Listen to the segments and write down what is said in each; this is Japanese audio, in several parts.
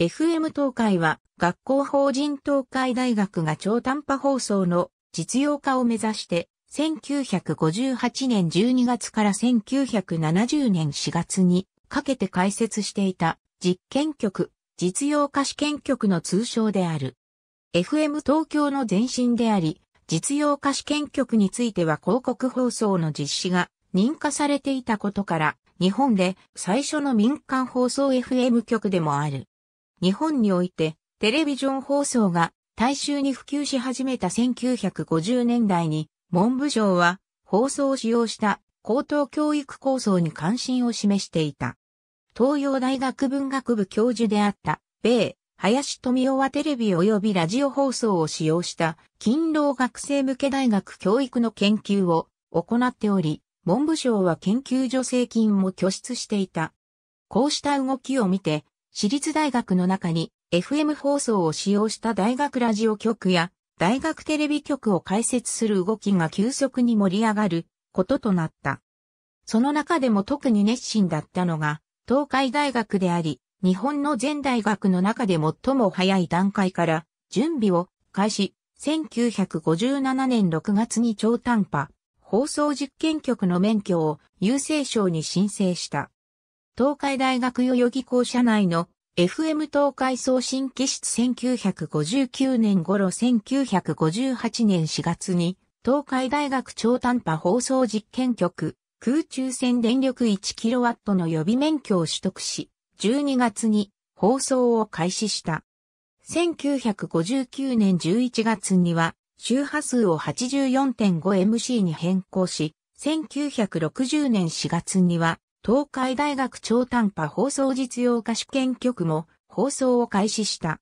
FM 東海は学校法人東海大学が超短波放送の実用化を目指して1958年12月から1970年4月にかけて開設していた実験局、実用化試験局の通称である。FM 東京の前身であり、実用化試験局については広告放送の実施が認可されていたことから、日本で最初の民間放送 FM 局でもある。日本においてテレビジョン放送が大衆に普及し始めた1950年代に文部省は放送を使用した高等教育構想に関心を示していた。東洋大学文学部教授であった米林富夫はテレビ及びラジオ放送を使用した勤労学生向け大学教育の研究を行っており、文部省は研究助成金も拠出していた。こうした動きを見て、私立大学の中に FM 放送を使用した大学ラジオ局や大学テレビ局を開設する動きが急速に盛り上がることとなった。その中でも特に熱心だったのが東海大学であり、日本の全大学の中で最も早い段階から準備を開始、1957年6月に超短波放送実験局の免許を郵政省に申請した。東海大学代々木校舎内の FM 東海送信機室1959年頃1958年4月に東海大学超短波放送実験局空中線電力 1kW の予備免許を取得し12月に放送を開始した。1959年11月には周波数を 84.5MC に変更し1960年4月には東海大学超短波放送実用化試験局も放送を開始した。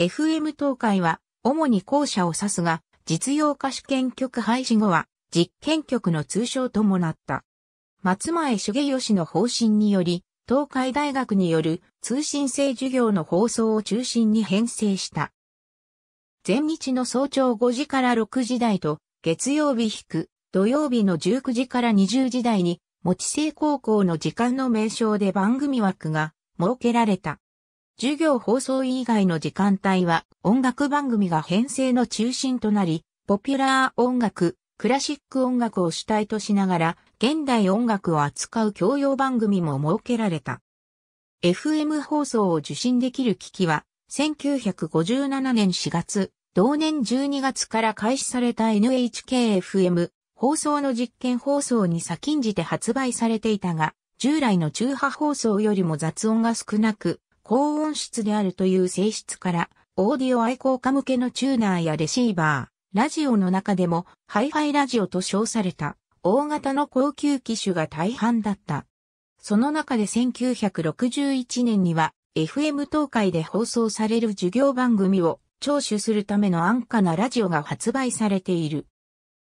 FM 東海は主に校舎を指すが、実用化試験局廃止後は実験局の通称ともなった。松前茂吉の方針により、東海大学による通信制授業の放送を中心に編成した。前日の早朝5時から6時台と、月曜日引く、土曜日の19時から20時台に持ち清高校の時間の名称で番組枠が設けられた。授業放送以外の時間帯は音楽番組が編成の中心となり、ポピュラー音楽、クラシック音楽を主体としながら、現代音楽を扱う教養番組も設けられた。FM 放送を受信できる機器は、1957年4月、同年12月から開始された NHKFM 放送の実験放送に先んじて発売されていたが、従来の中波放送よりも雑音が少なく、高音質であるという性質から、オーディオ愛好家向けのチューナーやレシーバー、ラジオの中でも、ハイファイラジオと称された、大型の高級機種が大半だった。その中で1961年には、FM 東海で放送される授業番組を聴取するための安価なラジオが発売されている。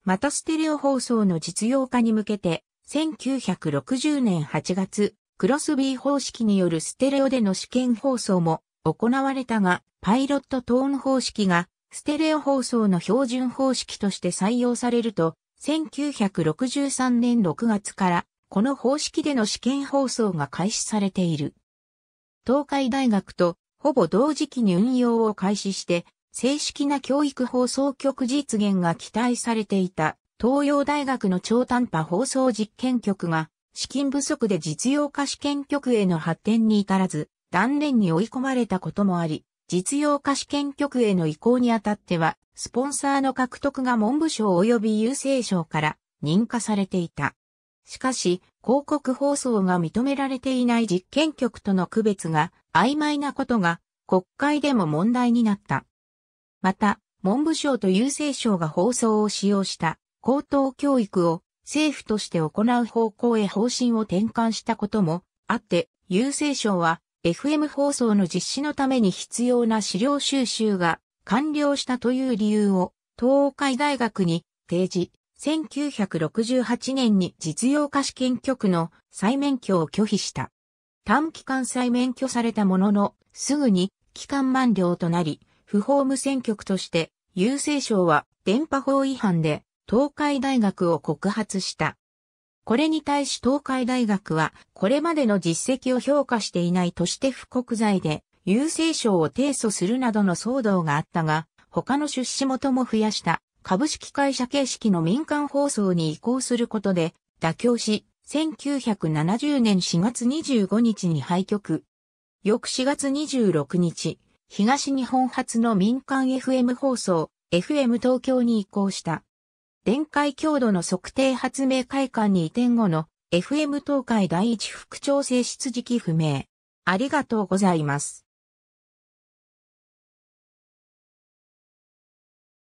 またステレオ放送の実用化に向けて、1960年8月、クロスビー方式によるステレオでの試験放送も行われたが、パイロットトーン方式がステレオ放送の標準方式として採用されると、1963年6月からこの方式での試験放送が開始されている。東海大学とほぼ同時期に運用を開始して、正式な教育放送局実現が期待されていた東洋大学の超短波放送実験局が資金不足で実用化試験局への発展に至らず断念に追い込まれたこともあり、実用化試験局への移行にあたっては、スポンサーの獲得が文部省及び郵政省から認可されていた。しかし、広告放送が認められていない実験局との区別が曖昧なことが国会でも問題になった。また、文部省と郵政省が放送を使用した高等教育を政府として行う方向へ方針を転換したこともあって、郵政省は FM 放送の実施のために必要な資料収集が完了したという理由を東海大学に提示、1968年に実用化試験局の再免許を拒否した。短期間再免許されたものの、すぐに期間満了となり、不法無線局として、郵政省は電波法違反で東海大学を告発した。これに対し東海大学は、これまでの実績を評価していないとして不国罪で、郵政省を提訴するなどの騒動があったが、他の出資元も増やした株式会社形式の民間放送に移行することで、妥協し、1970年4月25日に廃局。翌4月26日、東日本初の民間 FM 放送、FM 東京に移行した。電解強度の測定発明会館に移転後の FM 東海第一副調整室時期不明。ありがとうございます。